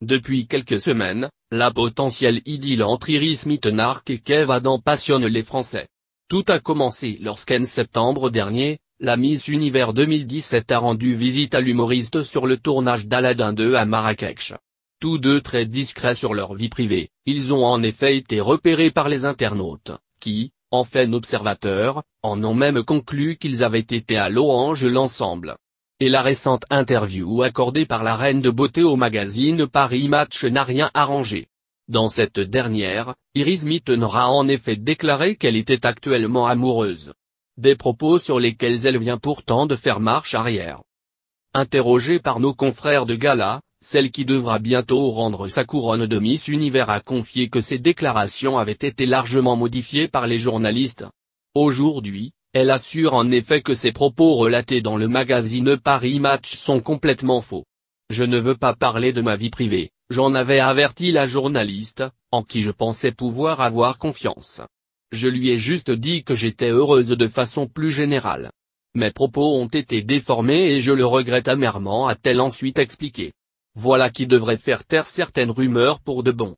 Depuis quelques semaines, la potentielle idylle entre Iris Mittenark et Kev Adam passionne les Français. Tout a commencé lorsqu'en septembre dernier, la Miss Univers 2017 a rendu visite à l'humoriste sur le tournage d'Aladin 2 à Marrakech. Tous deux très discrets sur leur vie privée, ils ont en effet été repérés par les internautes, qui, en fait observateurs, en ont même conclu qu'ils avaient été à l'orange l'ensemble et la récente interview accordée par la reine de beauté au magazine Paris Match n'a rien arrangé. Dans cette dernière, Iris Mittenra a en effet déclaré qu'elle était actuellement amoureuse. Des propos sur lesquels elle vient pourtant de faire marche arrière. Interrogée par nos confrères de Gala, celle qui devra bientôt rendre sa couronne de Miss Univers a confié que ses déclarations avaient été largement modifiées par les journalistes. Aujourd'hui, elle assure en effet que ses propos relatés dans le magazine Paris Match sont complètement faux. Je ne veux pas parler de ma vie privée, j'en avais averti la journaliste, en qui je pensais pouvoir avoir confiance. Je lui ai juste dit que j'étais heureuse de façon plus générale. Mes propos ont été déformés et je le regrette amèrement a-t-elle ensuite expliqué. Voilà qui devrait faire taire certaines rumeurs pour de bon.